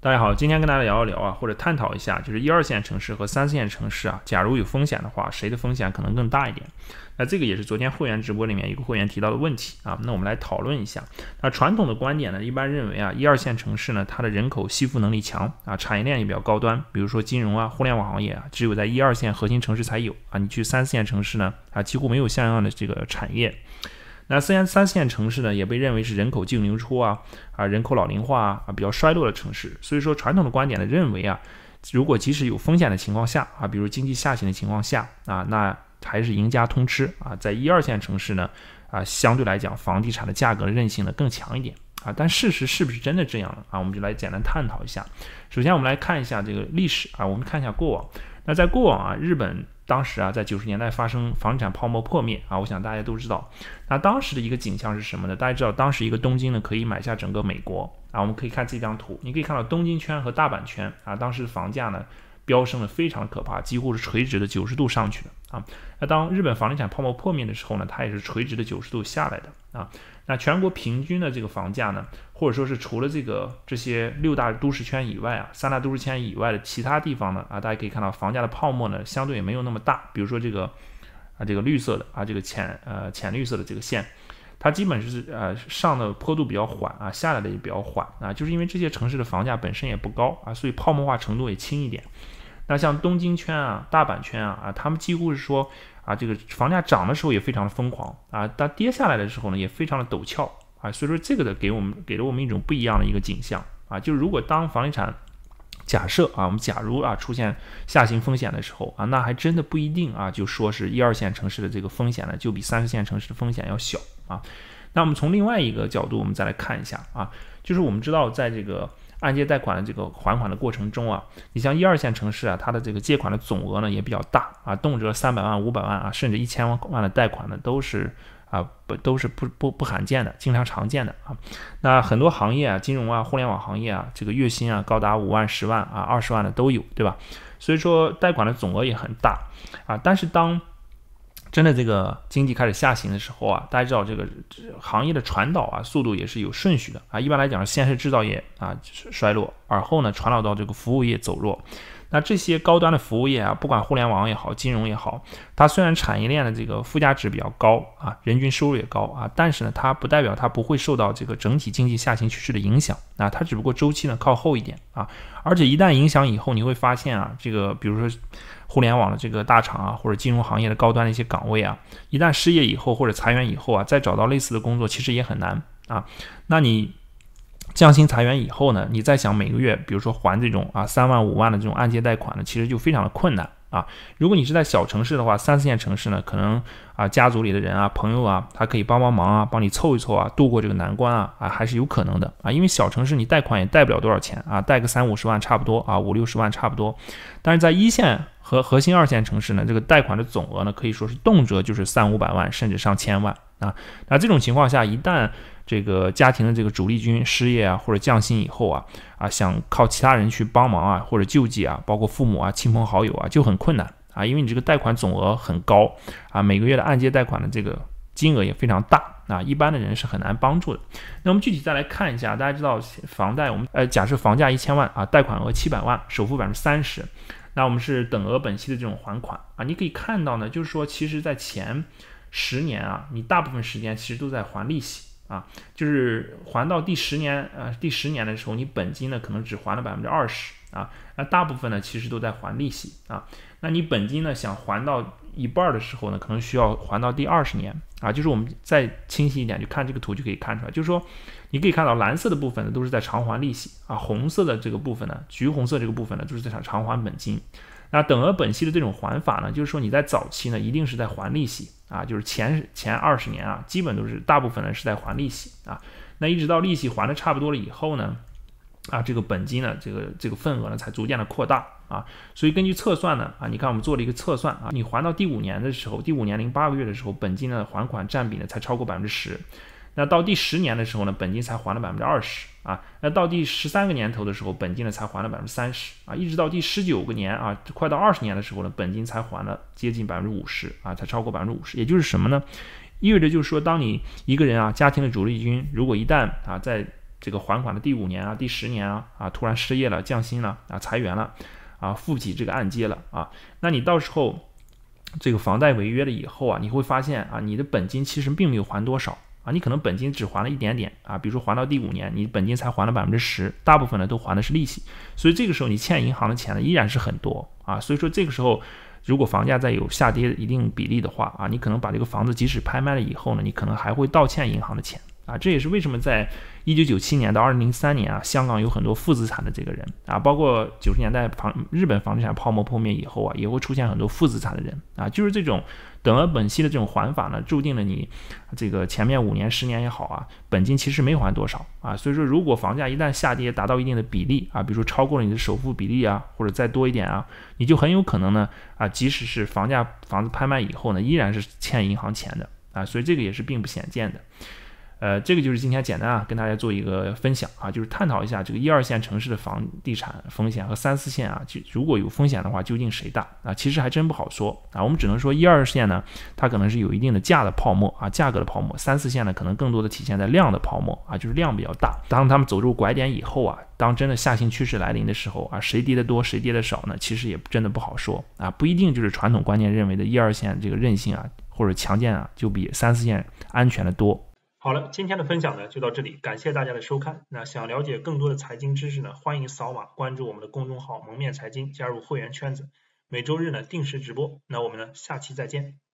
大家好，今天跟大家聊一聊啊，或者探讨一下，就是一二线城市和三四线城市啊，假如有风险的话，谁的风险可能更大一点？那这个也是昨天会员直播里面一个会员提到的问题啊，那我们来讨论一下。那传统的观点呢，一般认为啊，一二线城市呢，它的人口吸附能力强啊，产业链也比较高端，比如说金融啊、互联网行业啊，只有在一二线核心城市才有啊，你去三四线城市呢，啊，几乎没有像样的这个产业。那虽然三线城市呢，也被认为是人口净流出啊，啊，人口老龄化啊，比较衰落的城市。所以说传统的观点呢，认为啊，如果即使有风险的情况下啊，比如经济下行的情况下啊，那还是赢家通吃啊，在一二线城市呢，啊，相对来讲房地产的价格韧性呢更强一点啊。但事实是不是真的这样呢？啊，我们就来简单探讨一下。首先我们来看一下这个历史啊，我们看一下过往。那在过往啊，日本。当时啊，在九十年代发生房产泡沫破灭啊，我想大家都知道。那当时的一个景象是什么呢？大家知道，当时一个东京呢，可以买下整个美国啊。我们可以看这张图，你可以看到东京圈和大阪圈啊，当时的房价呢。飙升了，非常可怕，几乎是垂直的九十度上去的啊。那当日本房地产泡沫破灭的时候呢，它也是垂直的九十度下来的啊。那全国平均的这个房价呢，或者说是除了这个这些六大都市圈以外啊，三大都市圈以外的其他地方呢啊，大家可以看到房价的泡沫呢相对也没有那么大。比如说这个啊，这个绿色的啊，这个浅呃浅绿色的这个线，它基本是呃上的坡度比较缓啊，下来的也比较缓啊，就是因为这些城市的房价本身也不高啊，所以泡沫化程度也轻一点。那像东京圈啊、大阪圈啊啊，他们几乎是说啊，这个房价涨的时候也非常的疯狂啊，但跌下来的时候呢，也非常的陡峭啊，所以说这个的给我们给了我们一种不一样的一个景象啊，就是如果当房地产假设啊，我们假如啊出现下行风险的时候啊，那还真的不一定啊，就说是一二线城市的这个风险呢，就比三四线城市的风险要小啊，那我们从另外一个角度我们再来看一下啊，就是我们知道在这个。按揭贷款的这个还款的过程中啊，你像一二线城市啊，它的这个借款的总额呢也比较大啊，动辄三百万、五百万啊，甚至一千万万的贷款呢都是啊不都是不不不罕见的，经常常见的啊。那很多行业啊，金融啊、互联网行业啊，这个月薪啊高达五万、十万啊、二十万的都有，对吧？所以说贷款的总额也很大啊，但是当真的，这个经济开始下行的时候啊，大家知道这个行业的传导啊，速度也是有顺序的啊。一般来讲，先是制造业啊衰落，而后呢传导到这个服务业走弱。那这些高端的服务业啊，不管互联网也好，金融也好，它虽然产业链的这个附加值比较高啊，人均收入也高啊，但是呢，它不代表它不会受到这个整体经济下行趋势的影响。啊，它只不过周期呢靠后一点啊，而且一旦影响以后，你会发现啊，这个比如说互联网的这个大厂啊，或者金融行业的高端的一些岗位啊，一旦失业以后或者裁员以后啊，再找到类似的工作其实也很难啊。那你？降薪裁员以后呢，你再想每个月，比如说还这种啊三万五万的这种按揭贷款呢，其实就非常的困难啊。如果你是在小城市的话，三四线城市呢，可能啊家族里的人啊朋友啊，他可以帮帮忙啊，帮你凑一凑啊，度过这个难关啊啊还是有可能的啊。因为小城市你贷款也贷不了多少钱啊，贷个三五十万差不多啊，五六十万差不多。但是在一线和核心二线城市呢，这个贷款的总额呢，可以说是动辄就是三五百万，甚至上千万。啊，那这种情况下，一旦这个家庭的这个主力军失业啊，或者降薪以后啊，啊，想靠其他人去帮忙啊，或者救济啊，包括父母啊、亲朋好友啊，就很困难啊，因为你这个贷款总额很高啊，每个月的按揭贷款的这个金额也非常大啊，一般的人是很难帮助的。那我们具体再来看一下，大家知道房贷，我们呃，假设房价一千万啊，贷款额七百万，首付百分之三十，那我们是等额本息的这种还款啊，你可以看到呢，就是说其实在前。十年啊，你大部分时间其实都在还利息啊，就是还到第十年，呃，第十年的时候，你本金呢可能只还了百分之二十啊，那大部分呢其实都在还利息啊。那你本金呢想还到一半的时候呢，可能需要还到第二十年啊。就是我们再清晰一点，就看这个图就可以看出来，就是说你可以看到蓝色的部分呢都是在偿还利息啊，红色的这个部分呢，橘红色这个部分呢就是在偿还本金。那等额本息的这种还法呢，就是说你在早期呢，一定是在还利息啊，就是前前二十年啊，基本都是大部分呢是在还利息啊。那一直到利息还的差不多了以后呢，啊，这个本金呢，这个这个份额呢，才逐渐的扩大啊。所以根据测算呢，啊，你看我们做了一个测算啊，你还到第五年的时候，第五年零八个月的时候，本金呢还款占比呢才超过百分之十。那到第十年的时候呢，本金才还了百分之二十啊。那到第十三个年头的时候，本金呢才还了百分之三十啊。一直到第十九个年啊，快到二十年的时候呢，本金才还了接近百分之五十啊，才超过百分之五十。也就是什么呢？意味着就是说，当你一个人啊，家庭的主力军，如果一旦啊，在这个还款的第五年啊、第十年啊啊，突然失业了、降薪了啊、裁员了啊，付不起这个按揭了啊，那你到时候这个房贷违约了以后啊，你会发现啊，你的本金其实并没有还多少。啊，你可能本金只还了一点点啊，比如说还到第五年，你本金才还了百分之十，大部分呢都还的是利息，所以这个时候你欠银行的钱呢依然是很多啊，所以说这个时候如果房价再有下跌一定比例的话啊，你可能把这个房子即使拍卖了以后呢，你可能还会倒欠银行的钱。啊，这也是为什么在一九九七年到二零零三年啊，香港有很多负资产的这个人啊，包括九十年代房日本房地产泡沫破灭以后啊，也会出现很多负资产的人啊，就是这种等额本息的这种还法呢，注定了你这个前面五年十年也好啊，本金其实没还多少啊，所以说如果房价一旦下跌达到一定的比例啊，比如说超过了你的首付比例啊，或者再多一点啊，你就很有可能呢啊，即使是房价房子拍卖以后呢，依然是欠银行钱的啊，所以这个也是并不鲜见的。呃，这个就是今天简单啊，跟大家做一个分享啊，就是探讨一下这个一二线城市的房地产风险和三四线啊，就如果有风险的话，究竟谁大啊？其实还真不好说啊。我们只能说一二线呢，它可能是有一定的价的泡沫啊，价格的泡沫；三四线呢，可能更多的体现在量的泡沫啊，就是量比较大。当他们走入拐点以后啊，当真的下行趋势来临的时候啊，谁跌得多，谁跌的少呢？其实也真的不好说啊，不一定就是传统观念认为的一二线这个韧性啊或者强健啊，就比三四线安全的多。好了，今天的分享呢就到这里，感谢大家的收看。那想了解更多的财经知识呢，欢迎扫码关注我们的公众号“蒙面财经”，加入会员圈子，每周日呢定时直播。那我们呢下期再见。